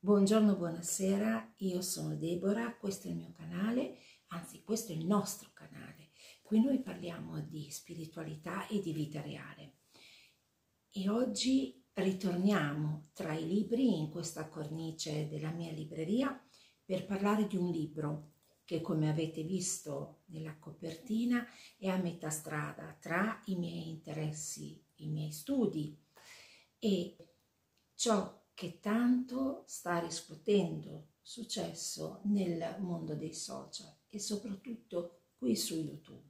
Buongiorno, buonasera, io sono Deborah, questo è il mio canale, anzi questo è il nostro canale. Qui noi parliamo di spiritualità e di vita reale. E oggi ritorniamo tra i libri in questa cornice della mia libreria per parlare di un libro che come avete visto nella copertina è a metà strada tra i miei interessi, i miei studi e ciò che tanto sta riscuotendo successo nel mondo dei social e soprattutto qui su YouTube,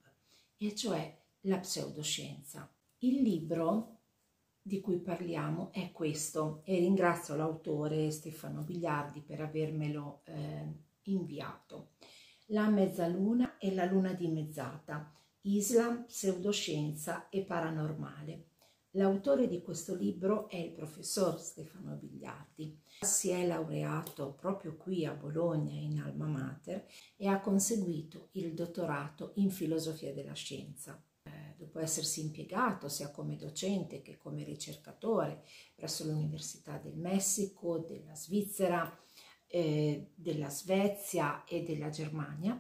e cioè la pseudoscienza. Il libro di cui parliamo è questo e ringrazio l'autore Stefano Bigliardi per avermelo eh, inviato. La mezzaluna e la luna dimezzata, Islam, pseudoscienza e paranormale L'autore di questo libro è il professor Stefano Bigliardi. Si è laureato proprio qui a Bologna in Alma Mater e ha conseguito il dottorato in filosofia della scienza. Eh, dopo essersi impiegato sia come docente che come ricercatore presso l'Università del Messico, della Svizzera, eh, della Svezia e della Germania,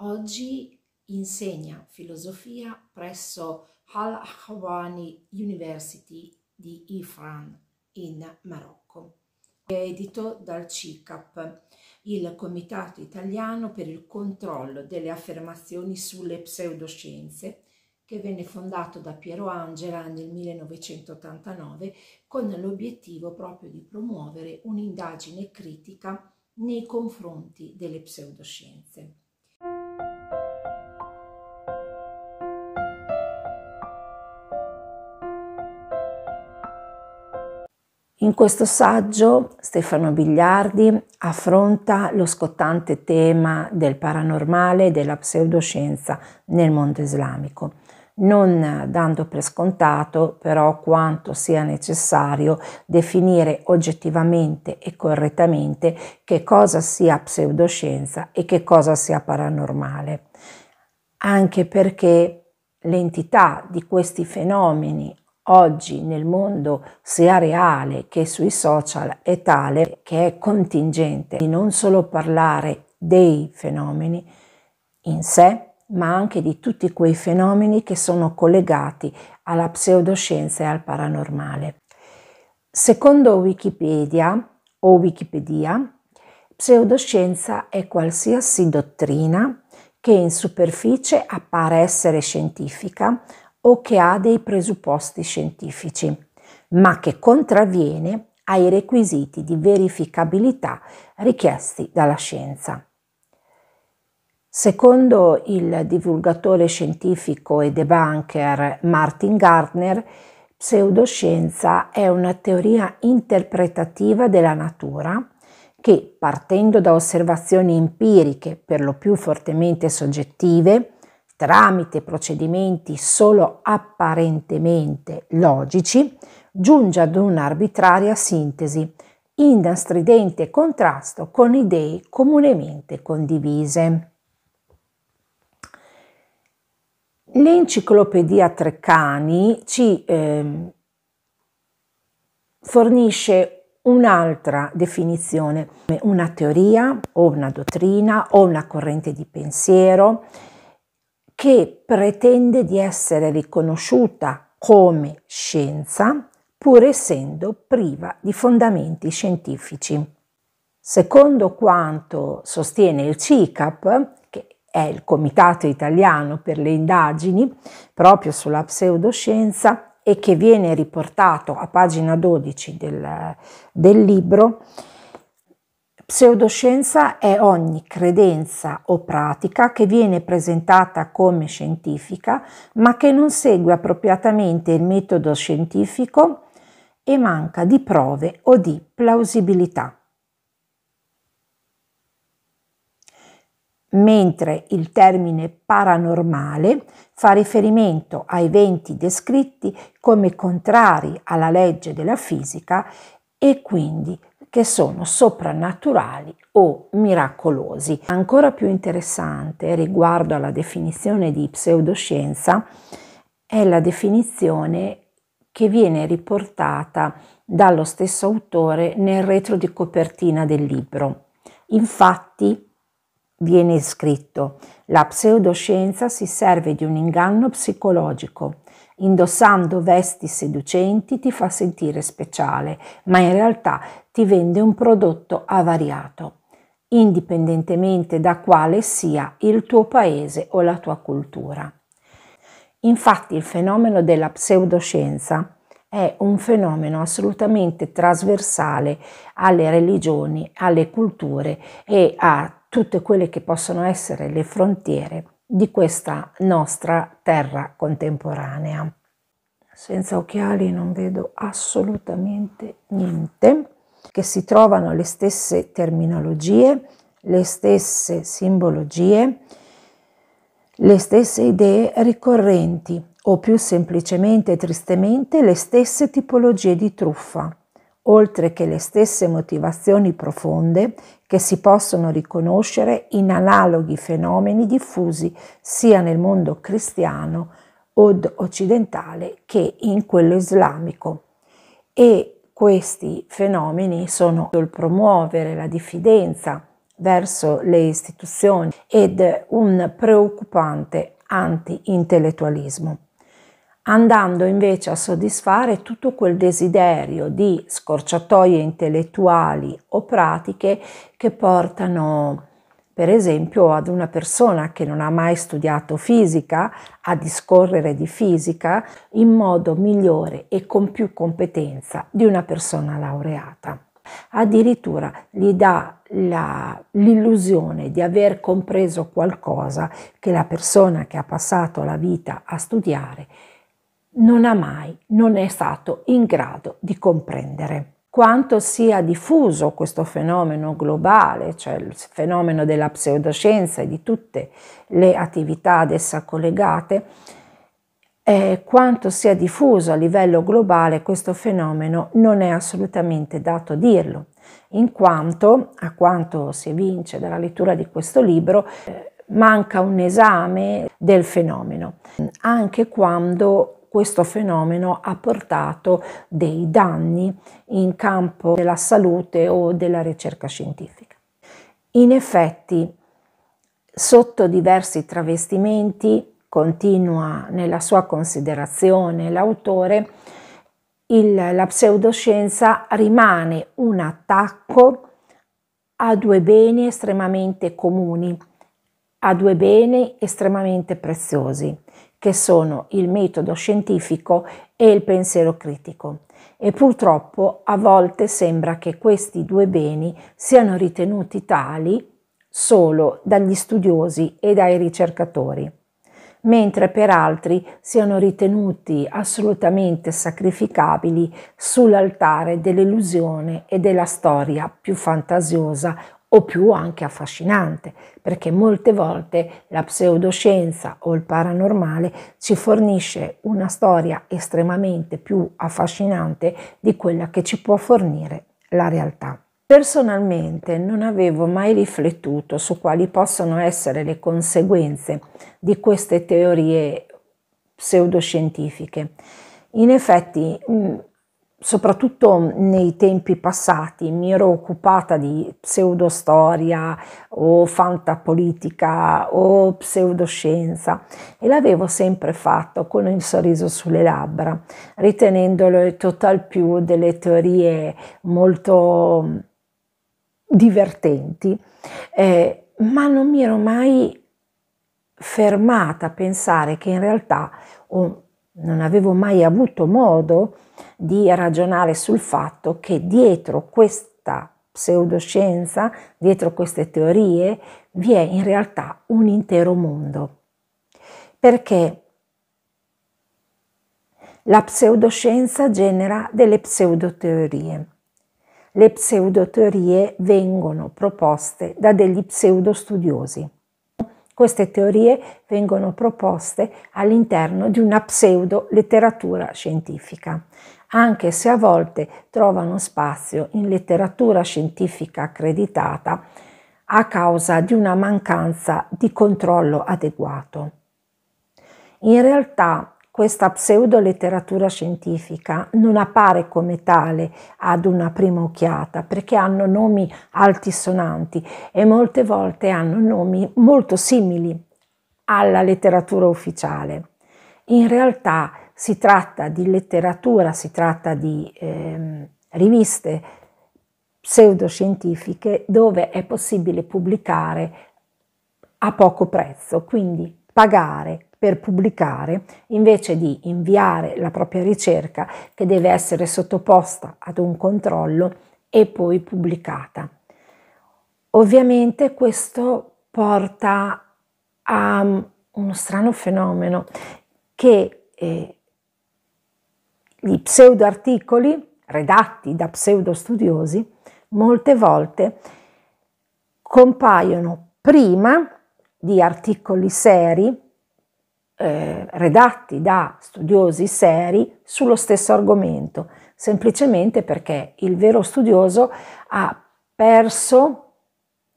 oggi insegna filosofia presso al-Hawani University di Ifran in Marocco. È edito dal CICAP, il Comitato Italiano per il Controllo delle Affermazioni sulle Pseudoscienze, che venne fondato da Piero Angela nel 1989 con l'obiettivo proprio di promuovere un'indagine critica nei confronti delle pseudoscienze. In questo saggio Stefano Bigliardi affronta lo scottante tema del paranormale e della pseudoscienza nel mondo islamico, non dando per scontato però quanto sia necessario definire oggettivamente e correttamente che cosa sia pseudoscienza e che cosa sia paranormale, anche perché l'entità di questi fenomeni oggi nel mondo sia reale che sui social è tale che è contingente di non solo parlare dei fenomeni in sé, ma anche di tutti quei fenomeni che sono collegati alla pseudoscienza e al paranormale. Secondo Wikipedia o Wikipedia, pseudoscienza è qualsiasi dottrina che in superficie appare essere scientifica o che ha dei presupposti scientifici, ma che contravviene ai requisiti di verificabilità richiesti dalla scienza. Secondo il divulgatore scientifico e debunker Martin Gardner, pseudoscienza è una teoria interpretativa della natura che, partendo da osservazioni empiriche, per lo più fortemente soggettive, tramite procedimenti solo apparentemente logici, giunge ad un'arbitraria sintesi, in stridente contrasto con idee comunemente condivise. L'enciclopedia Treccani ci eh, fornisce un'altra definizione, una teoria o una dottrina o una corrente di pensiero che pretende di essere riconosciuta come scienza pur essendo priva di fondamenti scientifici. Secondo quanto sostiene il CICAP, che è il Comitato Italiano per le indagini proprio sulla pseudoscienza e che viene riportato a pagina 12 del, del libro, Pseudoscienza è ogni credenza o pratica che viene presentata come scientifica ma che non segue appropriatamente il metodo scientifico e manca di prove o di plausibilità. Mentre il termine paranormale fa riferimento a eventi descritti come contrari alla legge della fisica e quindi che sono soprannaturali o miracolosi. Ancora più interessante riguardo alla definizione di pseudoscienza è la definizione che viene riportata dallo stesso autore nel retro di copertina del libro. Infatti viene scritto la pseudoscienza si serve di un inganno psicologico Indossando vesti seducenti ti fa sentire speciale, ma in realtà ti vende un prodotto avariato, indipendentemente da quale sia il tuo paese o la tua cultura. Infatti il fenomeno della pseudoscienza è un fenomeno assolutamente trasversale alle religioni, alle culture e a tutte quelle che possono essere le frontiere di questa nostra terra contemporanea. Senza occhiali non vedo assolutamente niente, che si trovano le stesse terminologie, le stesse simbologie, le stesse idee ricorrenti o più semplicemente e tristemente le stesse tipologie di truffa, oltre che le stesse motivazioni profonde che si possono riconoscere in analoghi fenomeni diffusi sia nel mondo cristiano od occidentale che in quello islamico. E questi fenomeni sono il promuovere la diffidenza verso le istituzioni ed un preoccupante anti-intellettualismo andando invece a soddisfare tutto quel desiderio di scorciatoie intellettuali o pratiche che portano per esempio ad una persona che non ha mai studiato fisica a discorrere di fisica in modo migliore e con più competenza di una persona laureata. Addirittura gli dà la, l'illusione di aver compreso qualcosa che la persona che ha passato la vita a studiare non ha mai, non è stato in grado di comprendere. Quanto sia diffuso questo fenomeno globale, cioè il fenomeno della pseudoscienza e di tutte le attività ad essa collegate, eh, quanto sia diffuso a livello globale questo fenomeno non è assolutamente dato dirlo, in quanto, a quanto si evince dalla lettura di questo libro, eh, manca un esame del fenomeno, anche quando questo fenomeno ha portato dei danni in campo della salute o della ricerca scientifica. In effetti, sotto diversi travestimenti, continua nella sua considerazione l'autore, il, la pseudoscienza rimane un attacco a due beni estremamente comuni, a due beni estremamente preziosi, che sono il metodo scientifico e il pensiero critico. E purtroppo a volte sembra che questi due beni siano ritenuti tali solo dagli studiosi e dai ricercatori, mentre per altri siano ritenuti assolutamente sacrificabili sull'altare dell'illusione e della storia più fantasiosa o più anche affascinante, perché molte volte la pseudoscienza o il paranormale ci fornisce una storia estremamente più affascinante di quella che ci può fornire la realtà. Personalmente non avevo mai riflettuto su quali possono essere le conseguenze di queste teorie pseudoscientifiche. In effetti mm, soprattutto nei tempi passati mi ero occupata di pseudostoria o fantapolitica o pseudoscienza e l'avevo sempre fatto con il sorriso sulle labbra, ritenendolo total più delle teorie molto mm, divertenti, eh, ma non mi ero mai fermata a pensare che in realtà oh, non avevo mai avuto modo di di ragionare sul fatto che dietro questa pseudoscienza, dietro queste teorie, vi è in realtà un intero mondo. Perché la pseudoscienza genera delle pseudoteorie. Le pseudoteorie vengono proposte da degli pseudostudiosi queste teorie vengono proposte all'interno di una pseudo letteratura scientifica, anche se a volte trovano spazio in letteratura scientifica accreditata a causa di una mancanza di controllo adeguato. In realtà questa pseudo letteratura scientifica non appare come tale ad una prima occhiata perché hanno nomi altisonanti e molte volte hanno nomi molto simili alla letteratura ufficiale. In realtà si tratta di letteratura, si tratta di eh, riviste pseudoscientifiche dove è possibile pubblicare a poco prezzo, quindi pagare per pubblicare, invece di inviare la propria ricerca che deve essere sottoposta ad un controllo e poi pubblicata. Ovviamente questo porta a um, uno strano fenomeno che eh, gli pseudoarticoli redatti da pseudostudiosi molte volte compaiono prima di articoli seri eh, redatti da studiosi seri sullo stesso argomento, semplicemente perché il vero studioso ha perso,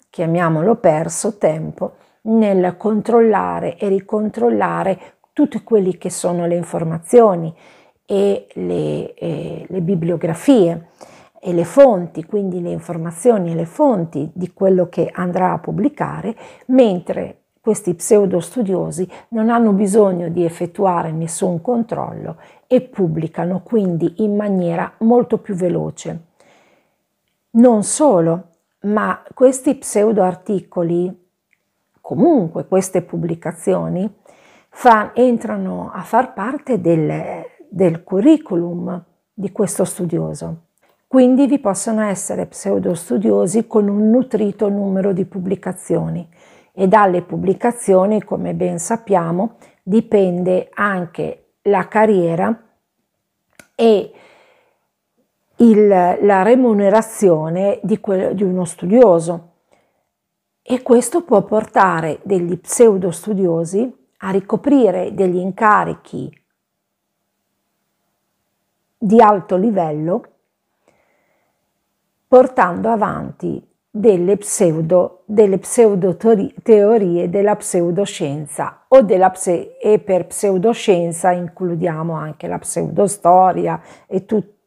chiamiamolo perso, tempo nel controllare e ricontrollare tutte quelle che sono le informazioni e le, eh, le bibliografie e le fonti, quindi le informazioni e le fonti di quello che andrà a pubblicare, mentre questi pseudostudiosi non hanno bisogno di effettuare nessun controllo e pubblicano quindi in maniera molto più veloce. Non solo, ma questi pseudoarticoli, comunque queste pubblicazioni, fa, entrano a far parte del, del curriculum di questo studioso. Quindi vi possono essere pseudostudiosi con un nutrito numero di pubblicazioni e dalle pubblicazioni, come ben sappiamo, dipende anche la carriera e il, la remunerazione di, que, di uno studioso. E questo può portare degli pseudostudiosi a ricoprire degli incarichi di alto livello portando avanti delle, pseudo, delle pseudoteorie della pseudoscienza o della pse, e per pseudoscienza includiamo anche la pseudostoria e tutto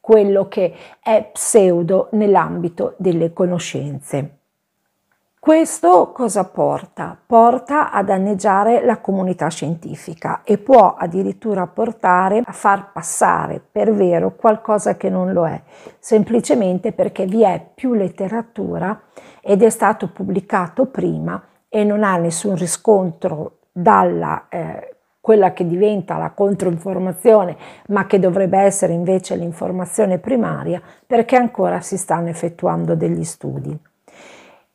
quello che è pseudo nell'ambito delle conoscenze. Questo cosa porta? Porta a danneggiare la comunità scientifica e può addirittura portare a far passare per vero qualcosa che non lo è, semplicemente perché vi è più letteratura ed è stato pubblicato prima e non ha nessun riscontro dalla eh, quella che diventa la controinformazione, ma che dovrebbe essere invece l'informazione primaria, perché ancora si stanno effettuando degli studi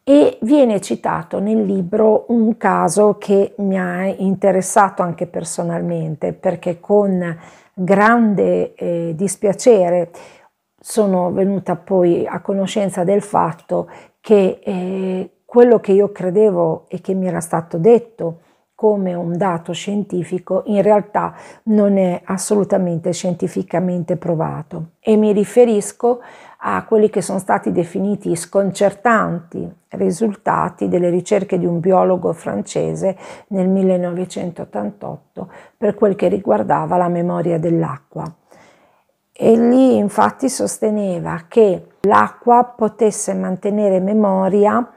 e viene citato nel libro un caso che mi ha interessato anche personalmente perché con grande eh, dispiacere sono venuta poi a conoscenza del fatto che eh, quello che io credevo e che mi era stato detto come un dato scientifico in realtà non è assolutamente scientificamente provato e mi riferisco a a quelli che sono stati definiti sconcertanti risultati delle ricerche di un biologo francese nel 1988 per quel che riguardava la memoria dell'acqua. Egli infatti sosteneva che l'acqua potesse mantenere memoria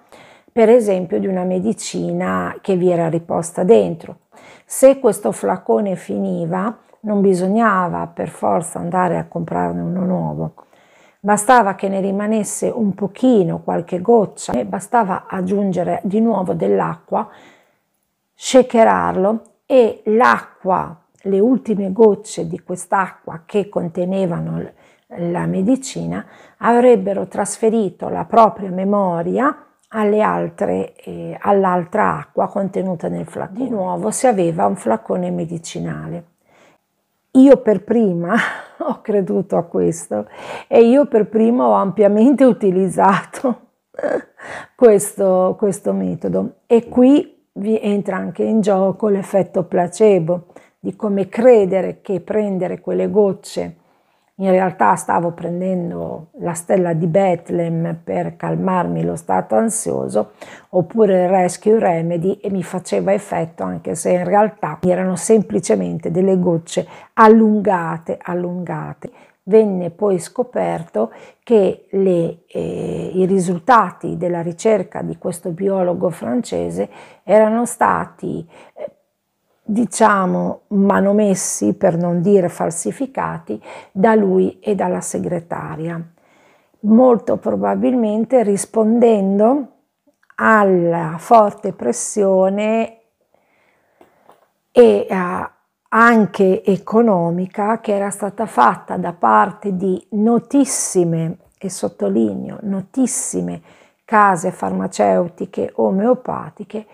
per esempio di una medicina che vi era riposta dentro. Se questo flacone finiva non bisognava per forza andare a comprarne uno nuovo bastava che ne rimanesse un pochino, qualche goccia, e bastava aggiungere di nuovo dell'acqua, shakerarlo e l'acqua, le ultime gocce di quest'acqua che contenevano la medicina, avrebbero trasferito la propria memoria eh, all'altra acqua contenuta nel flacone. Di nuovo si aveva un flacone medicinale io per prima ho creduto a questo e io per prima ho ampiamente utilizzato questo, questo metodo. E qui vi entra anche in gioco l'effetto placebo, di come credere che prendere quelle gocce in realtà stavo prendendo la stella di Bethlehem per calmarmi lo stato ansioso, oppure il Rescue Remedy e mi faceva effetto anche se in realtà erano semplicemente delle gocce allungate, allungate. Venne poi scoperto che le, eh, i risultati della ricerca di questo biologo francese erano stati eh, diciamo manomessi, per non dire falsificati, da lui e dalla segretaria, molto probabilmente rispondendo alla forte pressione e eh, anche economica che era stata fatta da parte di notissime, e sottolineo, notissime case farmaceutiche omeopatiche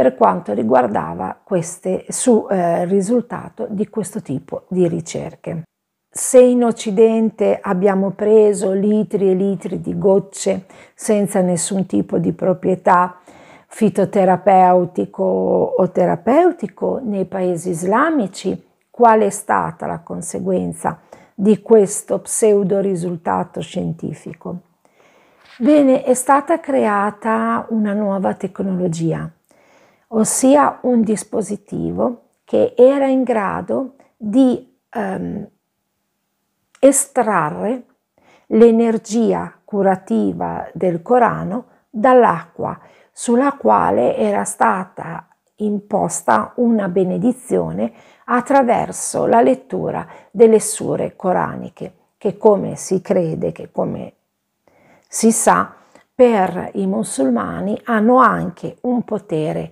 per quanto riguardava queste, su eh, risultato di questo tipo di ricerche. Se in Occidente abbiamo preso litri e litri di gocce senza nessun tipo di proprietà fitoterapeutico o terapeutico nei paesi islamici, qual è stata la conseguenza di questo pseudo risultato scientifico? Bene, è stata creata una nuova tecnologia ossia un dispositivo che era in grado di ehm, estrarre l'energia curativa del Corano dall'acqua, sulla quale era stata imposta una benedizione attraverso la lettura delle sure coraniche, che come si crede, che come si sa, per i musulmani hanno anche un potere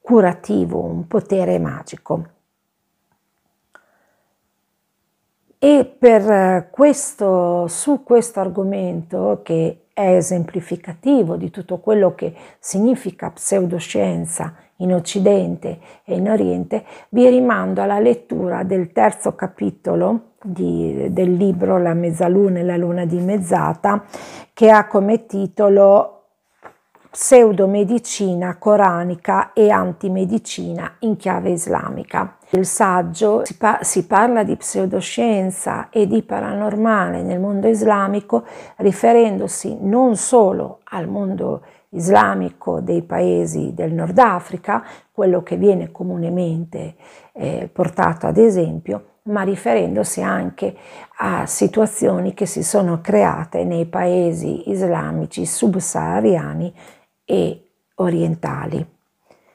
curativo, un potere magico. E per eh, questo, su questo argomento, che è esemplificativo di tutto quello che significa pseudoscienza in Occidente e in Oriente, vi rimando alla lettura del terzo capitolo di, del libro La mezzaluna e la luna dimezzata, che ha come titolo pseudomedicina coranica e antimedicina in chiave islamica. Nel saggio si, pa- si, parla di pseudoscienza e di paranormale nel mondo islamico riferendosi non solo al mondo islamico dei paesi del Nord Africa, quello che viene comunemente eh, portato ad esempio, ma riferendosi anche a situazioni che si sono create nei paesi islamici subsahariani e orientali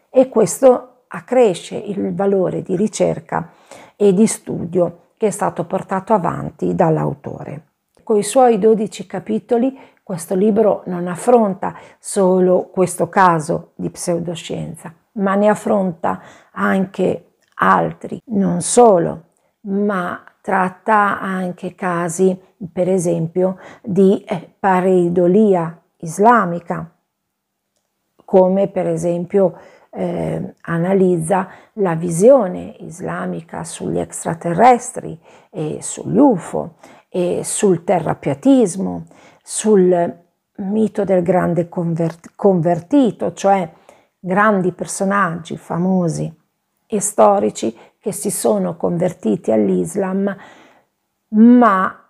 e questo accresce il valore di ricerca e di studio che è stato portato avanti dall'autore. Con i suoi 12 capitoli questo libro non affronta solo questo caso di pseudoscienza, ma ne affronta anche altri, non solo, ma tratta anche casi, per esempio, di eh, pareidolia islamica, come per esempio eh, analizza la visione islamica sugli extraterrestri e sugli UFO e sul terrapiatismo, sul mito del grande convertito, cioè grandi personaggi famosi e storici che si sono convertiti all'Islam, ma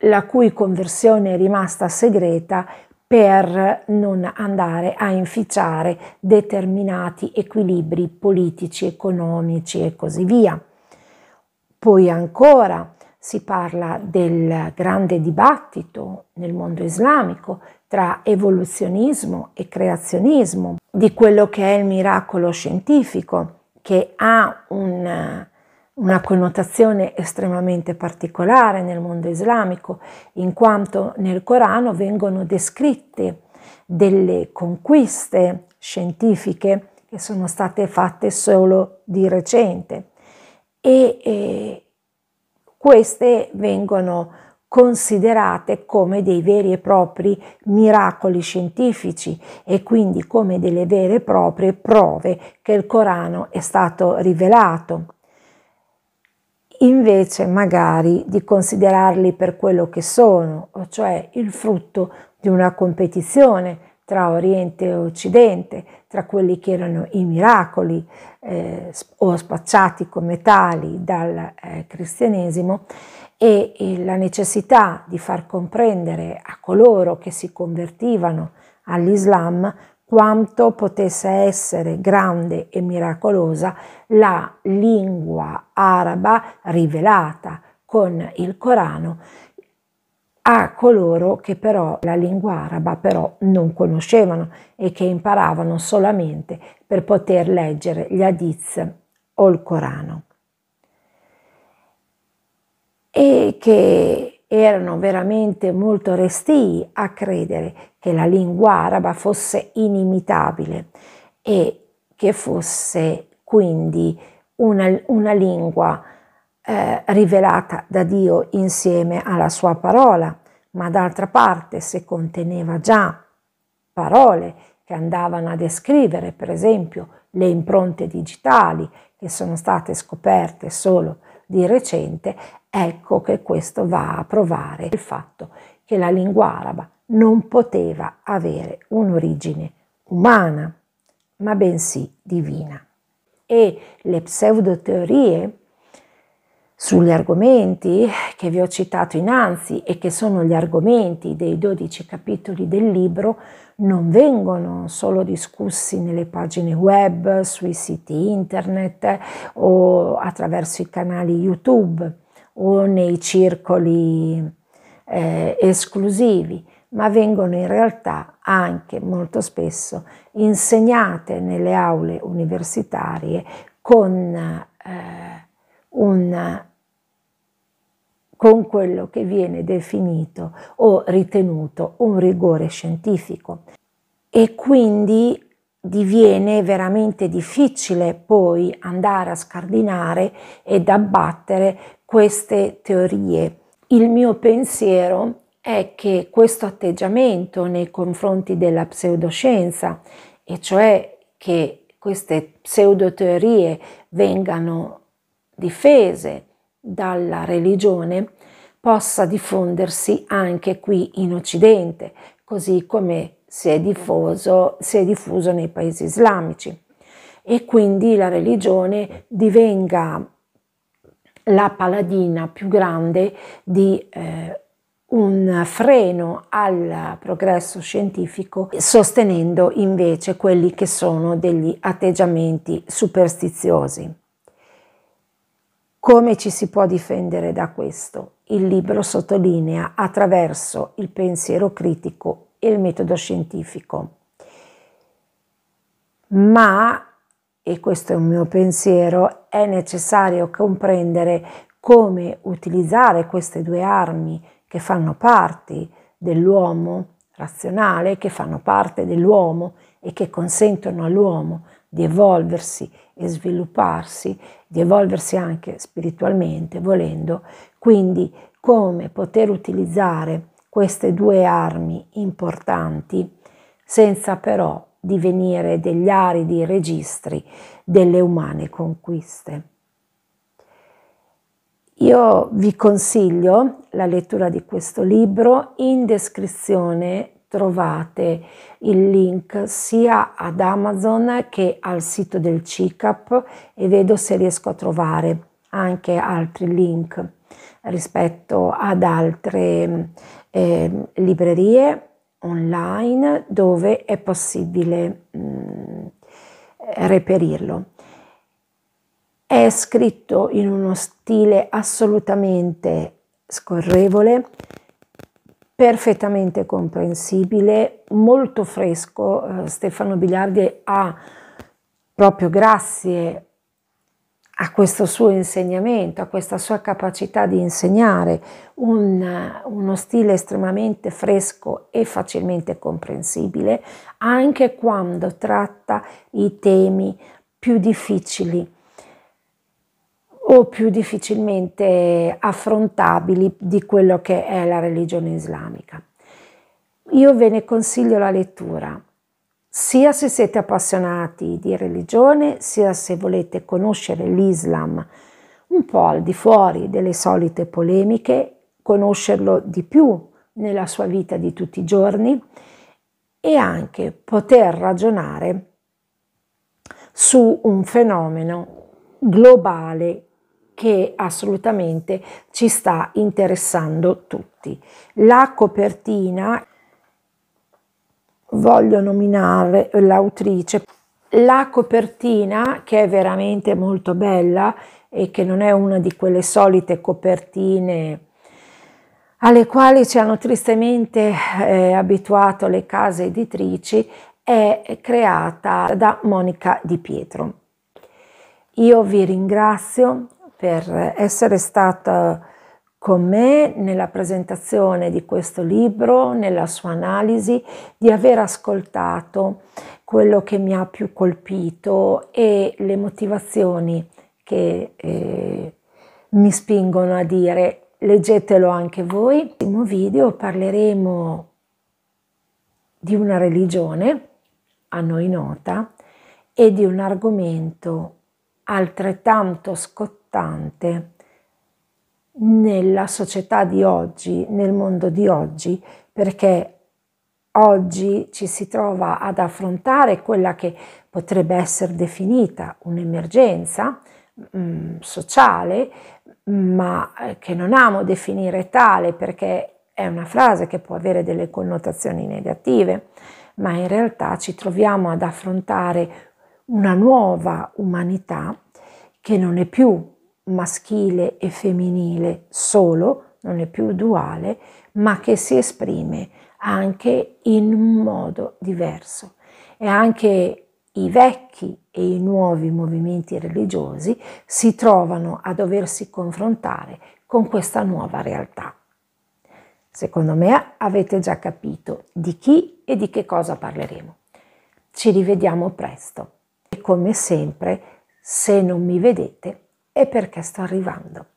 la cui conversione è rimasta segreta per non andare a inficiare determinati equilibri politici, economici e così via. Poi ancora si parla del grande dibattito nel mondo islamico tra evoluzionismo e creazionismo, di quello che è il miracolo scientifico, che ha un una connotazione estremamente particolare nel mondo islamico, in quanto nel Corano vengono descritte delle conquiste scientifiche che sono state fatte solo di recente e eh, queste vengono considerate come dei veri e propri miracoli scientifici e quindi come delle vere e proprie prove che il Corano è stato rivelato invece magari di considerarli per quello che sono, cioè il frutto di una competizione tra Oriente e Occidente, tra quelli che erano i miracoli eh, o spacciati come tali dal eh, cristianesimo e, e la necessità di far comprendere a coloro che si convertivano all'Islam quanto potesse essere grande e miracolosa la lingua araba rivelata con il Corano a coloro che però la lingua araba però non conoscevano e che imparavano solamente per poter leggere gli hadith o il Corano. E che erano veramente molto restii a credere che la lingua araba fosse inimitabile e che fosse quindi una, una lingua eh, rivelata da Dio insieme alla sua parola, ma d'altra parte se conteneva già parole che andavano a descrivere, per esempio, le impronte digitali che sono state scoperte solo di recente, Ecco che questo va a provare il fatto che la lingua araba non poteva avere un'origine umana, ma bensì divina. E le pseudoteorie sugli argomenti che vi ho citato innanzi e che sono gli argomenti dei 12 capitoli del libro non vengono solo discussi nelle pagine web, sui siti internet o attraverso i canali YouTube o nei circoli eh, esclusivi, ma vengono in realtà anche molto spesso insegnate nelle aule universitarie con, eh, un, con quello che viene definito o ritenuto un rigore scientifico. E quindi diviene veramente difficile poi andare a scardinare ed abbattere queste teorie. Il mio pensiero è che questo atteggiamento nei confronti della pseudoscienza, e cioè che queste pseudoteorie vengano difese dalla religione, possa diffondersi anche qui in Occidente, così come si è, diffuso, si è diffuso nei paesi islamici e quindi la religione divenga la paladina più grande di eh, un freno al progresso scientifico, sostenendo invece quelli che sono degli atteggiamenti superstiziosi. Come ci si può difendere da questo? Il libro sottolinea attraverso il pensiero critico il metodo scientifico. Ma, e questo è un mio pensiero, è necessario comprendere come utilizzare queste due armi che fanno parte dell'uomo razionale, che fanno parte dell'uomo e che consentono all'uomo di evolversi e svilupparsi, di evolversi anche spiritualmente, volendo, quindi come poter utilizzare queste due armi importanti senza però divenire degli aridi registri delle umane conquiste. Io vi consiglio la lettura di questo libro, in descrizione trovate il link sia ad Amazon che al sito del CICAP e vedo se riesco a trovare anche altri link rispetto ad altre eh, librerie online dove è possibile mh, mm, reperirlo. È scritto in uno stile assolutamente scorrevole, perfettamente comprensibile, molto fresco. Eh, Stefano Biliardi ha proprio grazie a questo suo insegnamento, a questa sua capacità di insegnare un, uno stile estremamente fresco e facilmente comprensibile, anche quando tratta i temi più difficili o più difficilmente affrontabili di quello che è la religione islamica. Io ve ne consiglio la lettura sia se siete appassionati di religione, sia se volete conoscere l'Islam un po' al di fuori delle solite polemiche, conoscerlo di più nella sua vita di tutti i giorni e anche poter ragionare su un fenomeno globale che assolutamente ci sta interessando tutti. La copertina voglio nominare l'autrice. La copertina, che è veramente molto bella e che non è una di quelle solite copertine alle quali ci hanno tristemente eh, abituato le case editrici, è creata da Monica Di Pietro. Io vi ringrazio per essere stata con me nella presentazione di questo libro, nella sua analisi, di aver ascoltato quello che mi ha più colpito e le motivazioni che eh, mi spingono a dire leggetelo anche voi. Nel prossimo video parleremo di una religione a noi nota e di un argomento altrettanto scottante nella società di oggi, nel mondo di oggi, perché oggi ci si trova ad affrontare quella che potrebbe essere definita un'emergenza mh, mm, sociale, mm, ma eh, che non amo definire tale perché è una frase che può avere delle connotazioni negative, ma in realtà ci troviamo ad affrontare una nuova umanità che non è più maschile e femminile solo, non è più duale, ma che si esprime anche in un modo diverso. E anche i vecchi e i nuovi movimenti religiosi si trovano a doversi confrontare con questa nuova realtà. Secondo me avete già capito di chi e di che cosa parleremo. Ci rivediamo presto e come sempre, se non mi vedete, e perché sto arrivando.